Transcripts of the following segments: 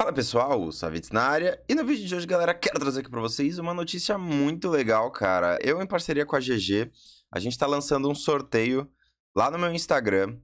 Fala pessoal, Savitz na área, e no vídeo de hoje, galera, quero trazer aqui para vocês uma notícia muito legal, cara. Eu, em parceria com a GG, a gente está lançando um sorteio lá no meu Instagram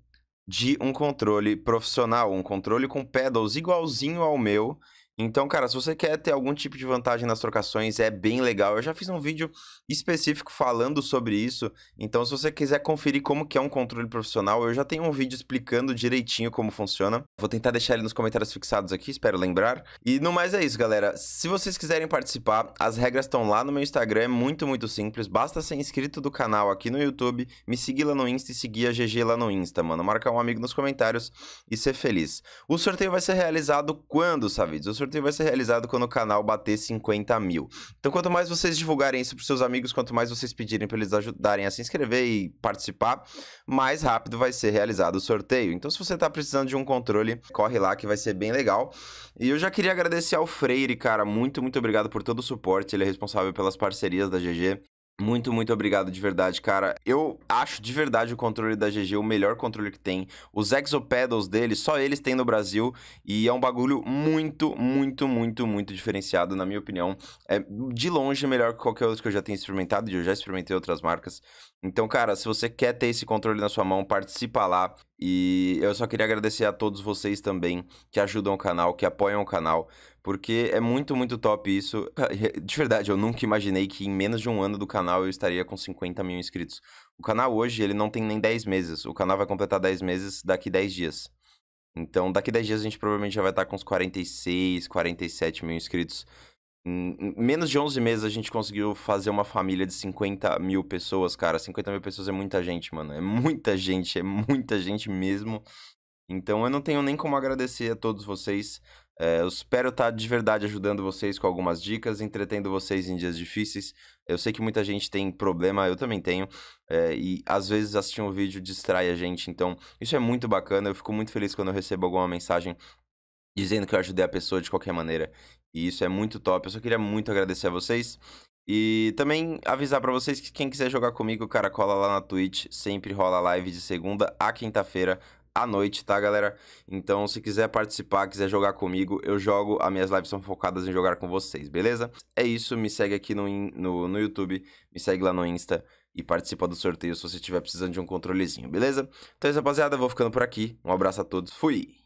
de um controle profissional, um controle com pedals igualzinho ao meu, então, cara, se você quer ter algum tipo de vantagem nas trocações, é bem legal. Eu já fiz um vídeo específico falando sobre isso. Então, se você quiser conferir como que é um controle profissional, eu já tenho um vídeo explicando direitinho como funciona. Vou tentar deixar ele nos comentários fixados aqui, espero lembrar. E no mais é isso, galera. Se vocês quiserem participar, as regras estão lá no meu Instagram, é muito, muito simples. Basta ser inscrito do canal aqui no YouTube, me seguir lá no Insta e seguir a GG lá no Insta, mano. Marcar um amigo nos comentários e ser feliz. O sorteio vai ser realizado quando, Savides? O sorteio sorteio vai ser realizado quando o canal bater 50 mil. Então, quanto mais vocês divulgarem isso para seus amigos, quanto mais vocês pedirem para eles ajudarem a se inscrever e participar, mais rápido vai ser realizado o sorteio. Então, se você está precisando de um controle, corre lá que vai ser bem legal. E eu já queria agradecer ao Freire, cara. Muito, muito obrigado por todo o suporte. Ele é responsável pelas parcerias da GG. Muito, muito obrigado de verdade, cara. Eu acho de verdade o controle da GG o melhor controle que tem. Os exopedals dele, só eles têm no Brasil. E é um bagulho muito, muito, muito, muito diferenciado, na minha opinião. É de longe melhor que qualquer outro que eu já tenha experimentado. E eu já experimentei outras marcas. Então, cara, se você quer ter esse controle na sua mão, participa lá. E eu só queria agradecer a todos vocês também que ajudam o canal, que apoiam o canal, porque é muito, muito top isso. De verdade, eu nunca imaginei que em menos de um ano do canal eu estaria com 50 mil inscritos. O canal hoje, ele não tem nem 10 meses. O canal vai completar 10 meses daqui 10 dias. Então, daqui 10 dias a gente provavelmente já vai estar com uns 46, 47 mil inscritos. Em hum, hum, menos de 11 meses a gente conseguiu fazer uma família de 50 mil pessoas, cara. 50 mil pessoas é muita gente, mano. É muita gente, é muita gente mesmo. Então eu não tenho nem como agradecer a todos vocês. É, eu espero estar tá de verdade ajudando vocês com algumas dicas, entretendo vocês em dias difíceis. Eu sei que muita gente tem problema, eu também tenho. É, e às vezes assistir um vídeo distrai a gente. Então, isso é muito bacana. Eu fico muito feliz quando eu recebo alguma mensagem dizendo que eu ajudei a pessoa de qualquer maneira. E isso é muito top. Eu só queria muito agradecer a vocês. E também avisar para vocês que quem quiser jogar comigo, cara, cola lá na Twitch. Sempre rola live de segunda a quinta-feira à noite, tá, galera? Então, se quiser participar, quiser jogar comigo, eu jogo. As minhas lives são focadas em jogar com vocês, beleza? É isso. Me segue aqui no, no, no YouTube, me segue lá no Insta e participa do sorteio se você estiver precisando de um controlezinho, beleza? Então é isso, rapaziada. Eu vou ficando por aqui. Um abraço a todos. Fui!